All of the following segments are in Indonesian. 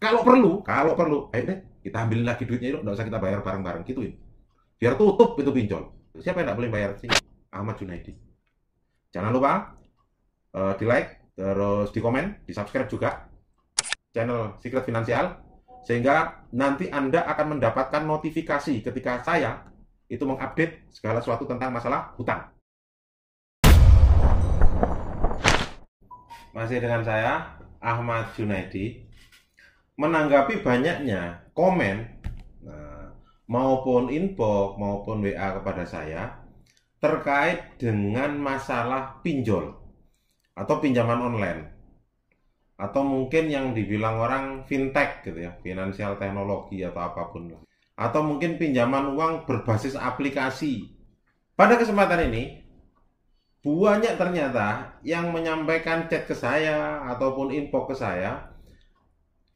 Kalau perlu, kalau perlu, ayo deh kita ambilin lagi duitnya itu, nggak usah kita bayar bareng-bareng gituin. Biar tutup itu pinjol. Siapa yang nggak boleh bayar sih? Ahmad Junaidi. Jangan lupa uh, eh, di like, terus di komen, di subscribe juga channel Secret Finansial sehingga nanti Anda akan mendapatkan notifikasi ketika saya itu mengupdate segala sesuatu tentang masalah hutang. Masih dengan saya Ahmad Junaidi menanggapi banyaknya komen nah, maupun inbox maupun WA kepada saya terkait dengan masalah pinjol atau pinjaman online atau mungkin yang dibilang orang fintech gitu ya, finansial teknologi atau apapun Atau mungkin pinjaman uang berbasis aplikasi. Pada kesempatan ini banyak ternyata yang menyampaikan chat ke saya ataupun info ke saya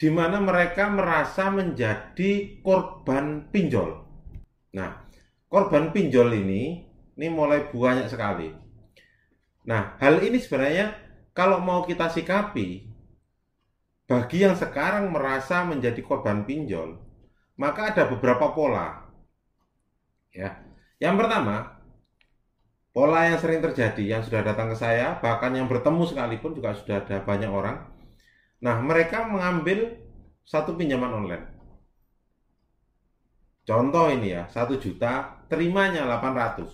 di mana mereka merasa menjadi korban pinjol. Nah, korban pinjol ini ini mulai banyak sekali. Nah, hal ini sebenarnya kalau mau kita sikapi bagi yang sekarang merasa menjadi korban pinjol, maka ada beberapa pola. Ya. Yang pertama, pola yang sering terjadi yang sudah datang ke saya, bahkan yang bertemu sekalipun juga sudah ada banyak orang Nah, mereka mengambil satu pinjaman online. Contoh ini ya, satu juta, terimanya 800.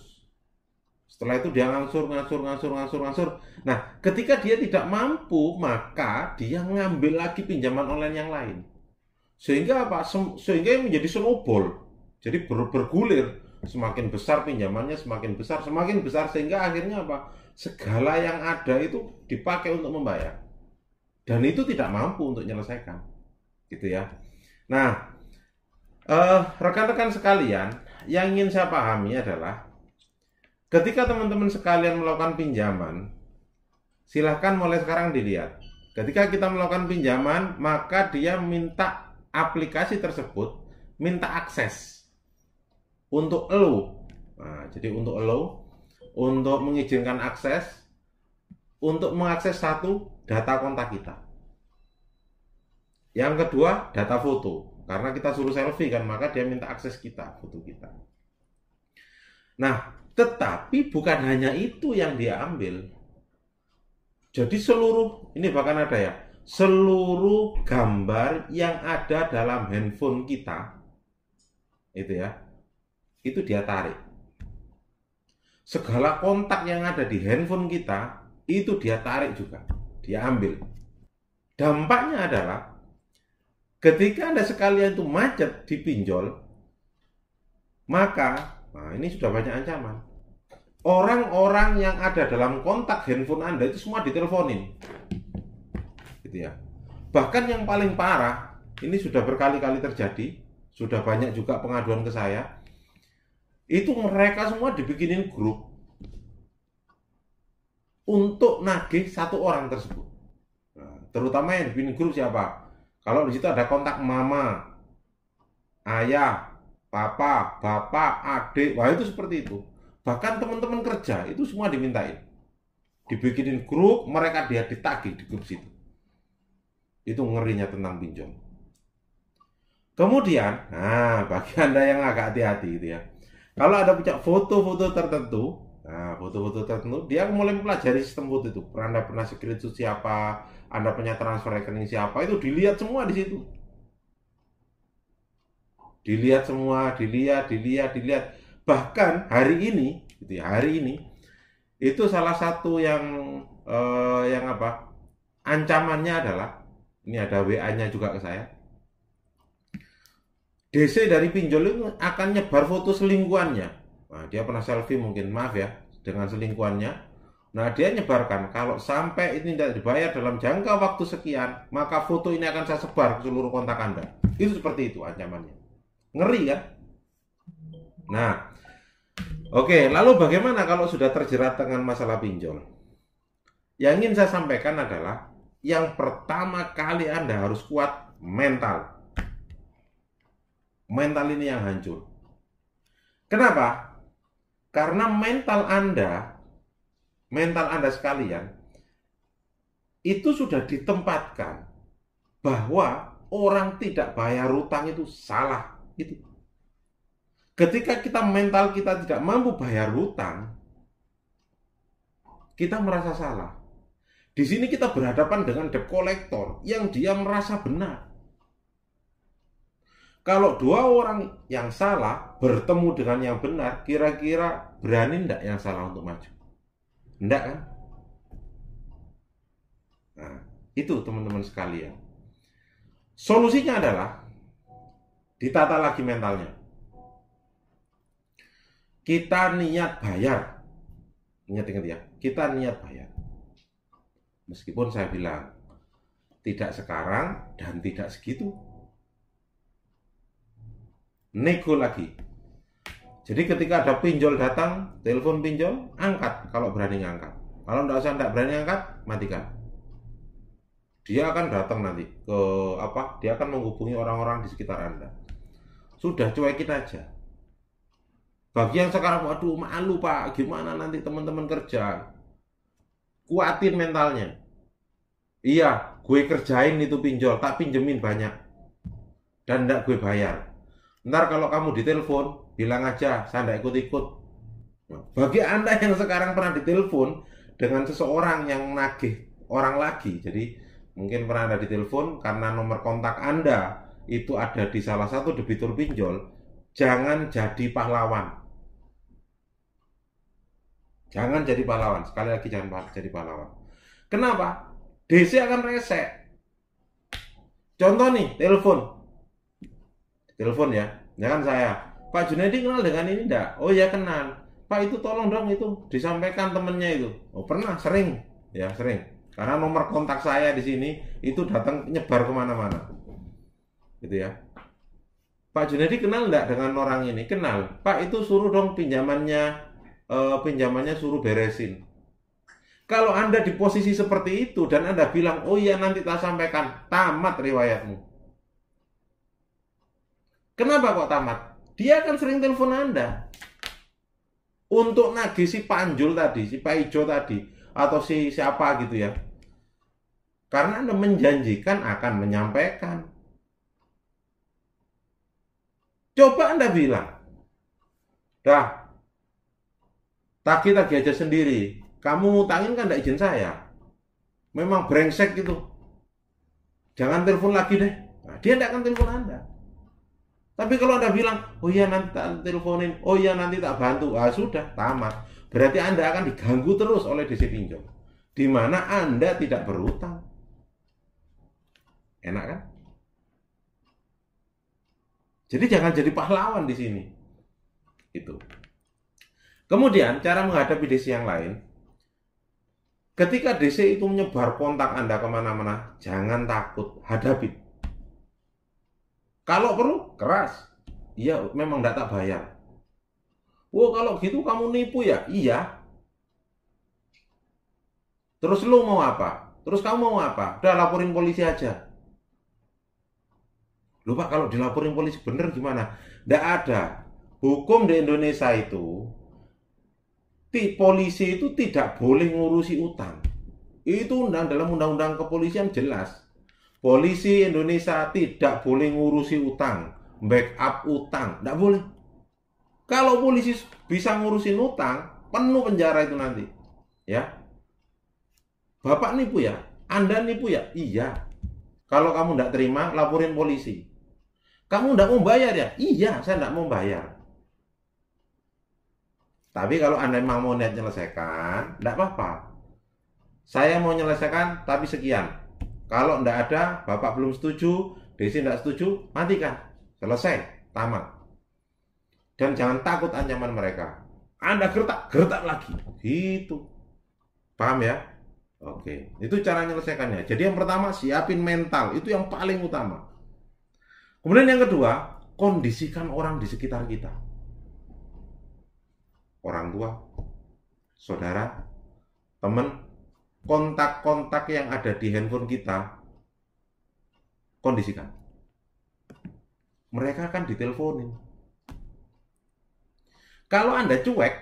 Setelah itu dia ngangsur, ngangsur, ngangsur, ngangsur, ngangsur. Nah, ketika dia tidak mampu, maka dia ngambil lagi pinjaman online yang lain. Sehingga apa? Sehingga menjadi snowball. Jadi ber bergulir, semakin besar pinjamannya, semakin besar, semakin besar sehingga akhirnya apa? Segala yang ada itu dipakai untuk membayar dan itu tidak mampu untuk menyelesaikan gitu ya nah eh, rekan-rekan uh, sekalian yang ingin saya pahami adalah ketika teman-teman sekalian melakukan pinjaman silahkan mulai sekarang dilihat ketika kita melakukan pinjaman maka dia minta aplikasi tersebut minta akses untuk elu nah, jadi untuk elu untuk mengizinkan akses untuk mengakses satu data kontak kita. Yang kedua, data foto. Karena kita suruh selfie kan, maka dia minta akses kita, foto kita. Nah, tetapi bukan hanya itu yang dia ambil. Jadi seluruh, ini bahkan ada ya, seluruh gambar yang ada dalam handphone kita, itu ya, itu dia tarik. Segala kontak yang ada di handphone kita, itu dia tarik juga, dia ambil. Dampaknya adalah ketika Anda sekalian itu macet di pinjol, maka nah ini sudah banyak ancaman. Orang-orang yang ada dalam kontak handphone Anda itu semua diteleponin. Gitu ya. Bahkan yang paling parah, ini sudah berkali-kali terjadi, sudah banyak juga pengaduan ke saya. Itu mereka semua dibikinin grup untuk nagih satu orang tersebut. Nah, terutama yang bikin grup siapa? Kalau di situ ada kontak mama, ayah, papa, bapak, adik, wah itu seperti itu. Bahkan teman-teman kerja itu semua dimintain. Dibikinin grup, mereka dia ditagih di grup situ. Itu ngerinya tentang pinjol. Kemudian, nah bagi Anda yang agak hati-hati itu ya. Kalau ada punya foto-foto tertentu Nah, foto-foto tertentu dia mulai mempelajari sistem foto itu. Anda pernah secret itu siapa, Anda punya transfer rekening siapa, itu dilihat semua di situ. Dilihat semua, dilihat, dilihat, dilihat. Bahkan hari ini, gitu ya, hari ini itu salah satu yang eh, yang apa? Ancamannya adalah ini ada WA-nya juga ke saya. DC dari pinjol itu akan nyebar foto selingkuhannya Nah, dia pernah selfie mungkin, maaf ya, dengan selingkuhannya. Nah, dia nyebarkan, kalau sampai ini tidak dibayar dalam jangka waktu sekian, maka foto ini akan saya sebar ke seluruh kontak Anda. Itu seperti itu ancamannya. Ngeri kan? Nah, oke, okay, lalu bagaimana kalau sudah terjerat dengan masalah pinjol? Yang ingin saya sampaikan adalah, yang pertama kali Anda harus kuat mental. Mental ini yang hancur. Kenapa? Karena mental Anda, mental Anda sekalian, itu sudah ditempatkan bahwa orang tidak bayar utang itu salah. Gitu. Ketika kita mental kita tidak mampu bayar utang, kita merasa salah. Di sini kita berhadapan dengan debt collector yang dia merasa benar. Kalau dua orang yang salah bertemu dengan yang benar, kira-kira berani ndak yang salah untuk maju? Ndak kan? Nah, itu teman-teman sekalian. Solusinya adalah ditata lagi mentalnya. Kita niat bayar. Ingat-ingat ya, kita niat bayar. Meskipun saya bilang tidak sekarang dan tidak segitu, nego lagi. Jadi ketika ada pinjol datang, telepon pinjol, angkat kalau berani ngangkat. Kalau tidak usah tidak berani angkat, matikan. Dia akan datang nanti ke apa? Dia akan menghubungi orang-orang di sekitar Anda. Sudah cuekin aja. Bagi yang sekarang, waduh malu pak, gimana nanti teman-teman kerja? Kuatin mentalnya. Iya, gue kerjain itu pinjol, tak pinjemin banyak. Dan tidak gue bayar Ntar kalau kamu ditelepon, bilang aja, saya tidak ikut-ikut. Nah, bagi Anda yang sekarang pernah ditelepon dengan seseorang yang nagih orang lagi, jadi mungkin pernah Anda ditelepon karena nomor kontak Anda itu ada di salah satu debitur pinjol, jangan jadi pahlawan. Jangan jadi pahlawan. Sekali lagi jangan jadi pahlawan. Kenapa? DC akan resek. Contoh nih, telepon telepon ya ya kan saya Pak Junedi kenal dengan ini enggak oh ya kenal Pak itu tolong dong itu disampaikan temennya itu oh pernah sering ya sering karena nomor kontak saya di sini itu datang nyebar kemana-mana gitu ya Pak Junedi kenal enggak dengan orang ini kenal Pak itu suruh dong pinjamannya eh, pinjamannya suruh beresin kalau Anda di posisi seperti itu dan Anda bilang, oh iya nanti tak sampaikan, tamat riwayatmu. Kenapa kok tamat? Dia akan sering telepon Anda. Untuk nagih si Panjul tadi, si Pak Ijo tadi, atau si siapa gitu ya. Karena Anda menjanjikan akan menyampaikan. Coba Anda bilang, dah, tak tagi aja sendiri. Kamu ngutangin kan tidak izin saya. Memang brengsek gitu. Jangan telepon lagi deh. Nah, dia tidak akan telepon Anda. Tapi kalau Anda bilang, oh iya nanti tak teleponin, oh iya nanti tak bantu, ah sudah, tamat. Berarti Anda akan diganggu terus oleh DC pinjol. Di mana Anda tidak berutang, Enak kan? Jadi jangan jadi pahlawan di sini. Itu. Kemudian cara menghadapi DC yang lain, ketika DC itu menyebar kontak Anda kemana-mana, jangan takut, hadapi kalau perlu keras. Iya, memang tidak tak bayar. Wo, kalau gitu kamu nipu ya? Iya. Terus lu mau apa? Terus kamu mau apa? Udah laporin polisi aja. Lupa kalau dilaporin polisi bener gimana? Tidak ada. Hukum di Indonesia itu, polisi itu tidak boleh ngurusi utang. Itu undang dalam undang-undang kepolisian jelas Polisi Indonesia tidak boleh ngurusi utang, backup utang, tidak boleh. Kalau polisi bisa ngurusi utang, penuh penjara itu nanti. Ya. Bapak nipu ya? Anda nipu ya? Iya. Kalau kamu tidak terima, laporin polisi. Kamu tidak mau bayar ya? Iya, saya tidak mau bayar. Tapi kalau Anda memang mau niat menyelesaikan, tidak apa-apa. Saya mau menyelesaikan, tapi sekian kalau tidak ada, Bapak belum setuju, Desi tidak setuju, matikan. Selesai, tamat. Dan jangan takut ancaman mereka. Anda gertak, gertak lagi. Gitu. Paham ya? Oke, itu cara menyelesaikannya. Jadi yang pertama, siapin mental. Itu yang paling utama. Kemudian yang kedua, kondisikan orang di sekitar kita. Orang tua, saudara, teman, kontak-kontak yang ada di handphone kita kondisikan. Mereka akan diteleponin. Kalau Anda cuek,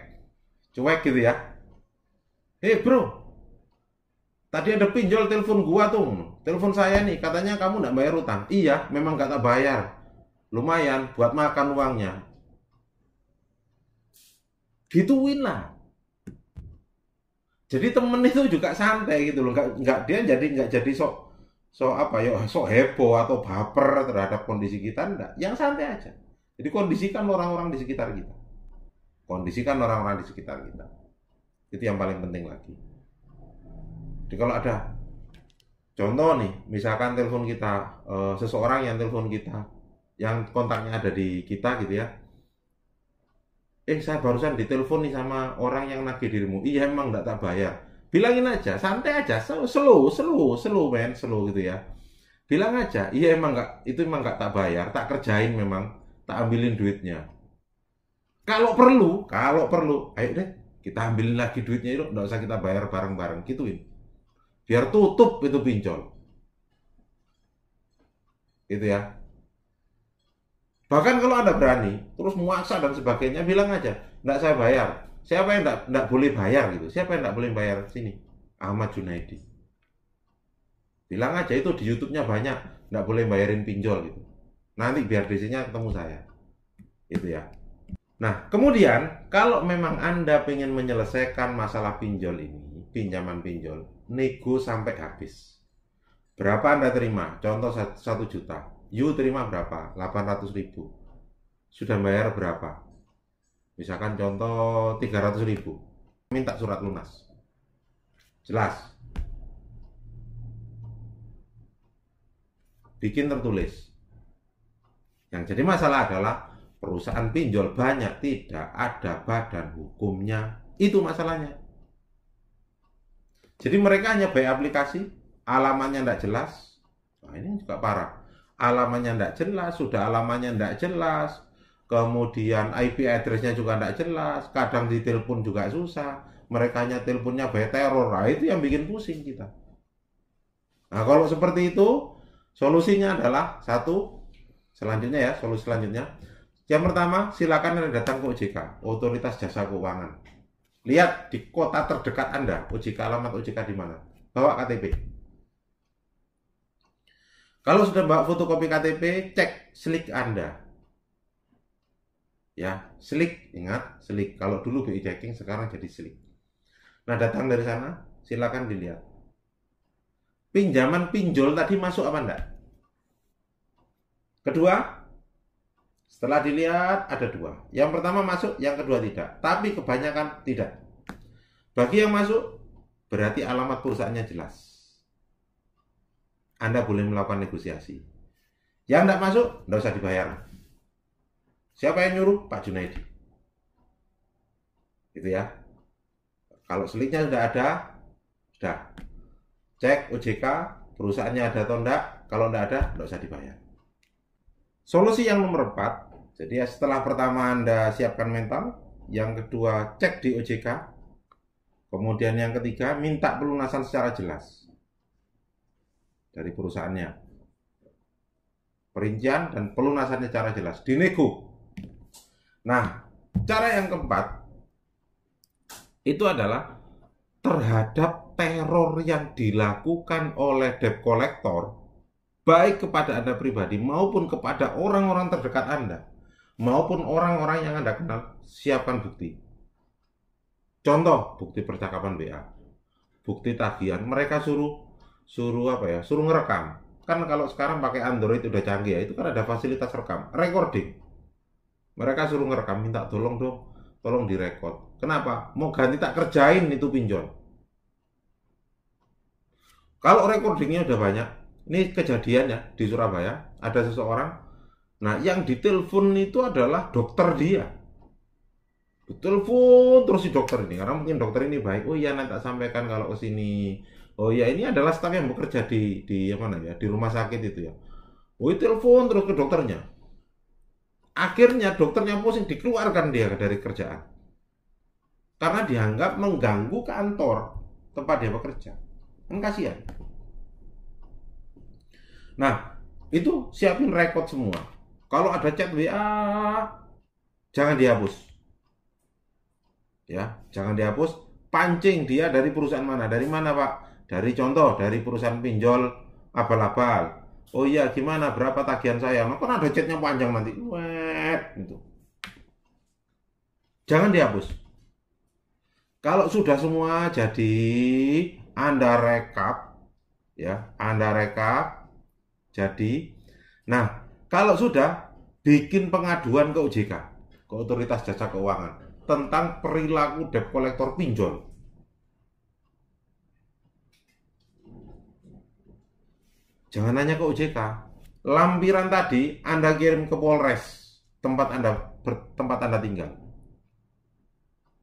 cuek gitu ya. Hei bro, tadi ada pinjol telepon gua tuh. Telepon saya nih, katanya kamu nggak bayar utang. Iya, memang nggak tak bayar. Lumayan, buat makan uangnya. Gituin lah jadi temen itu juga santai gitu loh nggak nggak dia jadi nggak jadi sok so apa ya sok heboh atau baper terhadap kondisi kita enggak yang santai aja jadi kondisikan orang-orang di sekitar kita kondisikan orang-orang di sekitar kita itu yang paling penting lagi jadi kalau ada contoh nih misalkan telepon kita e, seseorang yang telepon kita yang kontaknya ada di kita gitu ya eh saya barusan ditelepon nih sama orang yang nagih dirimu iya emang nggak tak bayar bilangin aja santai aja slow slow slow men slow gitu ya bilang aja iya emang nggak itu emang nggak tak bayar tak kerjain memang tak ambilin duitnya kalau perlu kalau perlu ayo deh kita ambilin lagi duitnya itu nggak usah kita bayar bareng-bareng gituin biar tutup itu pinjol Itu ya Bahkan kalau Anda berani, terus muaksa dan sebagainya, bilang aja, enggak saya bayar. Siapa yang enggak, enggak boleh bayar gitu? Siapa yang enggak boleh bayar? Sini, Ahmad Junaidi. Bilang aja itu di YouTube-nya banyak, enggak boleh bayarin pinjol gitu. Nanti biar DC-nya ketemu saya. Itu ya. Nah, kemudian kalau memang Anda ingin menyelesaikan masalah pinjol ini, pinjaman pinjol, nego sampai habis. Berapa Anda terima? Contoh 1 juta you terima berapa? 800 ribu. Sudah bayar berapa? Misalkan contoh 300 ribu. Minta surat lunas. Jelas. Bikin tertulis. Yang jadi masalah adalah perusahaan pinjol banyak tidak ada badan hukumnya. Itu masalahnya. Jadi mereka hanya bayar aplikasi, alamannya tidak jelas. Nah, ini juga parah alamannya tidak jelas, sudah alamannya tidak jelas, kemudian IP addressnya juga tidak jelas, kadang di ditelepon juga susah, mereka hanya teleponnya by teror, nah, itu yang bikin pusing kita. Nah kalau seperti itu, solusinya adalah satu, selanjutnya ya, solusi selanjutnya. Yang pertama, silakan Anda datang ke OJK, Otoritas Jasa Keuangan. Lihat di kota terdekat Anda, OJK alamat OJK di mana. Bawa KTP. Kalau sudah bawa fotokopi KTP, cek selik Anda. Ya, selik, ingat selik. Kalau dulu BI checking sekarang jadi selik. Nah, datang dari sana, silakan dilihat. Pinjaman pinjol tadi masuk apa enggak? Kedua, setelah dilihat ada dua. Yang pertama masuk, yang kedua tidak. Tapi kebanyakan tidak. Bagi yang masuk, berarti alamat perusahaannya jelas. Anda boleh melakukan negosiasi. Yang tidak masuk, tidak usah dibayar. Siapa yang nyuruh? Pak Junaidi. Gitu ya. Kalau selitnya sudah ada, sudah. Cek OJK, perusahaannya ada atau tidak. Kalau tidak ada, tidak usah dibayar. Solusi yang nomor 4, jadi ya setelah pertama Anda siapkan mental, yang kedua cek di OJK, kemudian yang ketiga minta pelunasan secara jelas dari perusahaannya. Perincian dan pelunasannya cara jelas. Dinego. Nah, cara yang keempat itu adalah terhadap teror yang dilakukan oleh debt collector baik kepada Anda pribadi maupun kepada orang-orang terdekat Anda maupun orang-orang yang Anda kenal, siapkan bukti. Contoh, bukti percakapan WA. bukti tagihan, mereka suruh suruh apa ya suruh ngerekam kan kalau sekarang pakai Android udah canggih ya itu kan ada fasilitas rekam recording mereka suruh ngerekam minta tolong dong tolong direkod kenapa mau ganti tak kerjain itu pinjol kalau recordingnya udah banyak ini kejadiannya di Surabaya ada seseorang nah yang ditelepon itu adalah dokter dia telepon terus si dokter ini karena mungkin dokter ini baik oh iya nanti tak sampaikan kalau ke sini oh ya ini adalah staf yang bekerja di di mana ya di rumah sakit itu ya oh telepon terus ke dokternya akhirnya dokternya pusing dikeluarkan dia dari kerjaan karena dianggap mengganggu kantor tempat dia bekerja kan kasihan nah itu siapin rekod semua kalau ada chat WA jangan dihapus ya jangan dihapus pancing dia dari perusahaan mana dari mana pak dari contoh, dari perusahaan pinjol abal-abal. Oh iya, gimana? Berapa tagihan saya? Nah, kan ada chatnya panjang nanti. Wet, gitu. Jangan dihapus. Kalau sudah semua jadi, Anda rekap. Ya, Anda rekap. Jadi, nah, kalau sudah, bikin pengaduan ke OJK, ke Otoritas Jasa Keuangan, tentang perilaku debt collector pinjol Jangan nanya ke OJK. Lampiran tadi Anda kirim ke Polres, tempat Anda ber, tempat Anda tinggal.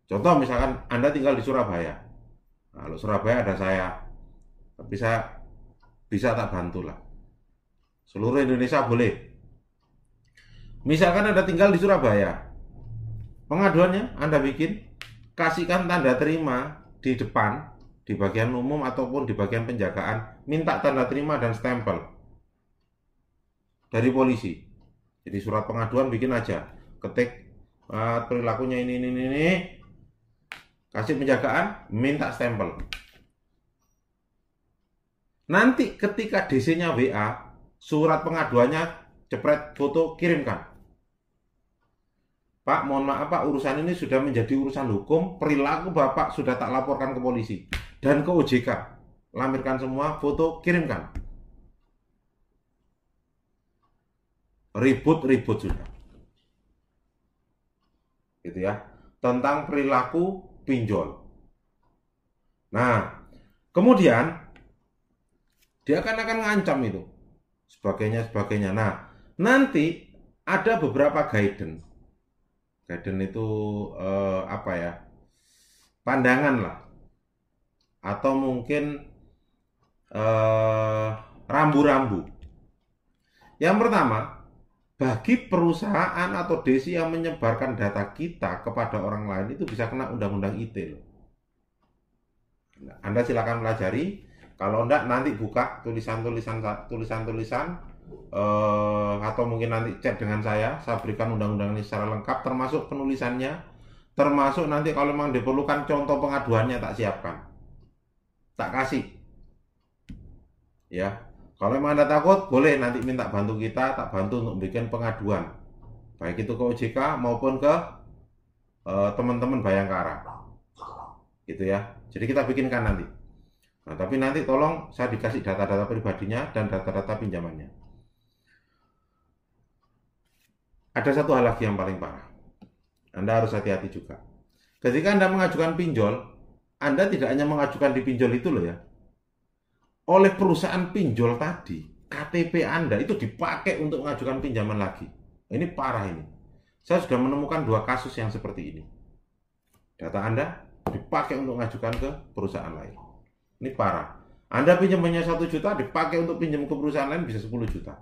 Contoh misalkan Anda tinggal di Surabaya. Nah, kalau Surabaya ada saya, tapi saya bisa tak bantulah. Seluruh Indonesia boleh. Misalkan Anda tinggal di Surabaya, pengaduannya Anda bikin, kasihkan tanda terima di depan di bagian umum ataupun di bagian penjagaan minta tanda terima dan stempel dari polisi jadi surat pengaduan bikin aja ketik uh, perilakunya ini ini ini ini kasih penjagaan minta stempel nanti ketika DC-nya WA surat pengaduannya jepret foto kirimkan Pak, mohon maaf Pak, urusan ini sudah menjadi urusan hukum. Perilaku Bapak sudah tak laporkan ke polisi dan ke OJK. Lampirkan semua, foto, kirimkan. Ribut-ribut sudah. Gitu ya. Tentang perilaku pinjol. Nah, kemudian dia akan akan ngancam itu. Sebagainya, sebagainya. Nah, nanti ada beberapa guidance. Guidance itu eh, apa ya? Pandangan lah atau mungkin eh, rambu-rambu. Yang pertama, bagi perusahaan atau desi yang menyebarkan data kita kepada orang lain itu bisa kena undang-undang ITE loh. Anda silakan pelajari. Kalau enggak nanti buka tulisan-tulisan tulisan-tulisan uh, atau mungkin nanti chat dengan saya, saya berikan undang-undang ini secara lengkap termasuk penulisannya, termasuk nanti kalau memang diperlukan contoh pengaduannya tak siapkan tak kasih. Ya, kalau memang Anda takut, boleh nanti minta bantu kita, tak bantu untuk bikin pengaduan. Baik itu ke OJK maupun ke eh, teman-teman uh, Bayangkara. Gitu ya. Jadi kita bikinkan nanti. Nah, tapi nanti tolong saya dikasih data-data pribadinya dan data-data pinjamannya. Ada satu hal lagi yang paling parah. Anda harus hati-hati juga. Ketika Anda mengajukan pinjol, anda tidak hanya mengajukan di pinjol itu loh ya. Oleh perusahaan pinjol tadi, KTP Anda itu dipakai untuk mengajukan pinjaman lagi. Ini parah ini. Saya sudah menemukan dua kasus yang seperti ini. Data Anda dipakai untuk mengajukan ke perusahaan lain. Ini parah. Anda pinjamannya satu juta dipakai untuk pinjam ke perusahaan lain bisa 10 juta.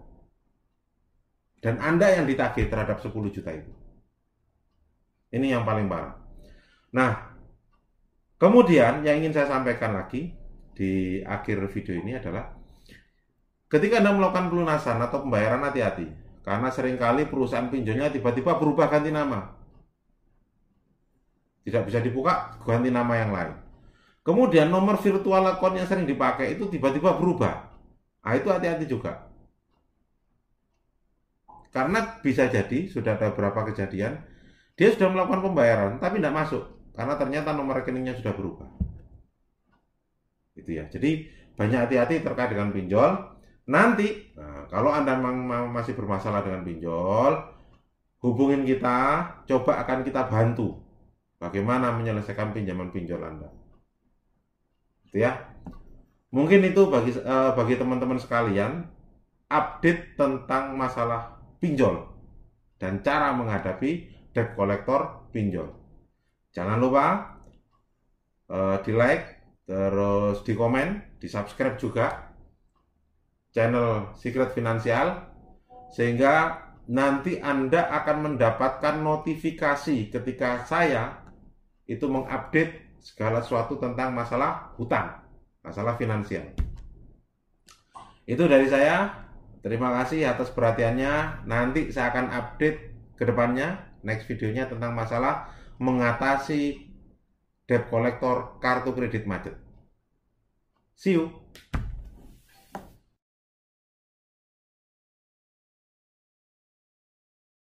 Dan Anda yang ditagih terhadap 10 juta itu. Ini yang paling parah. Nah, Kemudian yang ingin saya sampaikan lagi di akhir video ini adalah ketika Anda melakukan pelunasan atau pembayaran hati-hati karena seringkali perusahaan pinjolnya tiba-tiba berubah ganti nama. Tidak bisa dibuka, ganti nama yang lain. Kemudian nomor virtual account yang sering dipakai itu tiba-tiba berubah. Nah, itu hati-hati juga karena bisa jadi sudah ada beberapa kejadian dia sudah melakukan pembayaran tapi tidak masuk karena ternyata nomor rekeningnya sudah berubah. Itu ya. Jadi banyak hati-hati terkait dengan pinjol. Nanti nah, kalau Anda masih bermasalah dengan pinjol, hubungin kita, coba akan kita bantu bagaimana menyelesaikan pinjaman pinjol Anda. Itu ya. Mungkin itu bagi eh, bagi teman-teman sekalian update tentang masalah pinjol dan cara menghadapi debt collector pinjol. Jangan lupa uh, eh, di like, terus di komen, di subscribe juga channel Secret Finansial sehingga nanti Anda akan mendapatkan notifikasi ketika saya itu mengupdate segala sesuatu tentang masalah hutang, masalah finansial. Itu dari saya. Terima kasih atas perhatiannya. Nanti saya akan update ke depannya next videonya tentang masalah mengatasi debt collector kartu kredit macet. See you.